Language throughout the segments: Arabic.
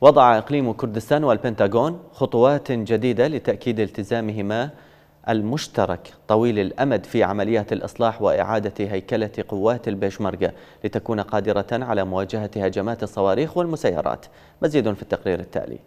وضع إقليم كردستان والبنتاغون خطوات جديدة لتأكيد التزامهما المشترك طويل الأمد في عمليات الإصلاح وإعادة هيكلة قوات البيشمركة لتكون قادرة على مواجهة هجمات الصواريخ والمسيرات مزيد في التقرير التالي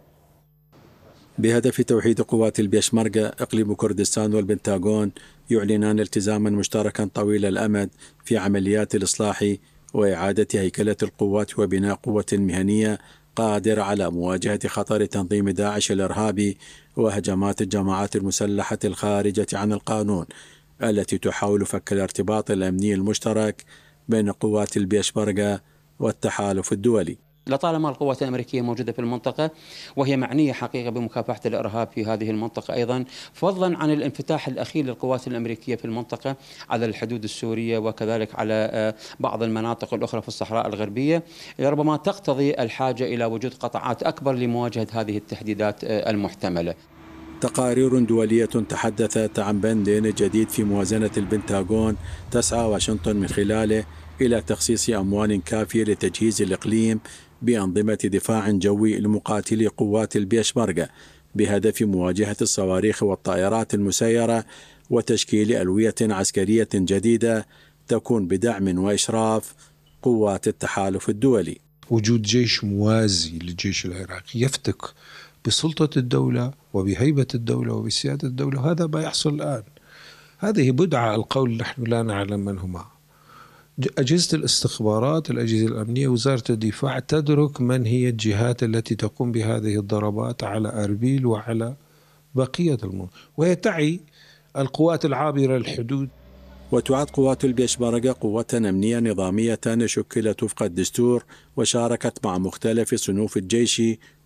بهدف توحيد قوات البيشمركة إقليم كردستان والبنتاغون يعلنان التزاما مشتركا طويل الأمد في عمليات الإصلاح وإعادة هيكلة القوات وبناء قوة مهنية قادر على مواجهة خطر تنظيم داعش الإرهابي وهجمات الجماعات المسلحة الخارجة عن القانون التي تحاول فك الارتباط الأمني المشترك بين قوات البيشبركة والتحالف الدولي لطالما القوات الامريكيه موجوده في المنطقه وهي معنيه حقيقه بمكافحه الارهاب في هذه المنطقه ايضا فضلا عن الانفتاح الاخير للقوات الامريكيه في المنطقه على الحدود السوريه وكذلك على آه، بعض المناطق الاخرى في الصحراء الغربيه ربما تقتضي الحاجه الى وجود قطعات اكبر لمواجهه هذه التحديدات آه، المحتمله. تقارير دولية تحدثت عن بند جديد في موازنة البنتاغون تسعى واشنطن من خلاله إلى تخصيص أموال كافية لتجهيز الإقليم بأنظمة دفاع جوي لمقاتلي قوات البيشمركة بهدف مواجهة الصواريخ والطائرات المسيرة وتشكيل ألوية عسكرية جديدة تكون بدعم وإشراف قوات التحالف الدولي وجود جيش موازي للجيش العراقي يفتك بسلطة الدولة وبهيبة الدولة وبسيادة الدولة وهذا ما يحصل الآن هذه بدعة القول نحن لا نعلم من هما أجهزة الاستخبارات الأجهزة الأمنية وزارة الدفاع تدرك من هي الجهات التي تقوم بهذه الضربات على أربيل وعلى بقية المنطقة وهي تعي القوات العابرة الحدود وتعد قوات البيشبرقة قوة أمنية نظامية شكلت وفق الدستور وشاركت مع مختلف صنوف الجيش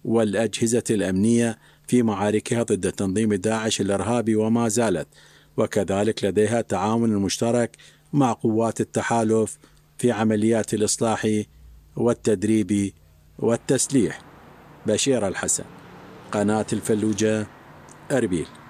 والأجهزة الأمنية في معاركها ضد تنظيم داعش الإرهابي وما زالت وكذلك لديها تعاون مشترك مع قوات التحالف في عمليات الإصلاح والتدريب والتسليح بشير الحسن قناة الفلوجة أربيل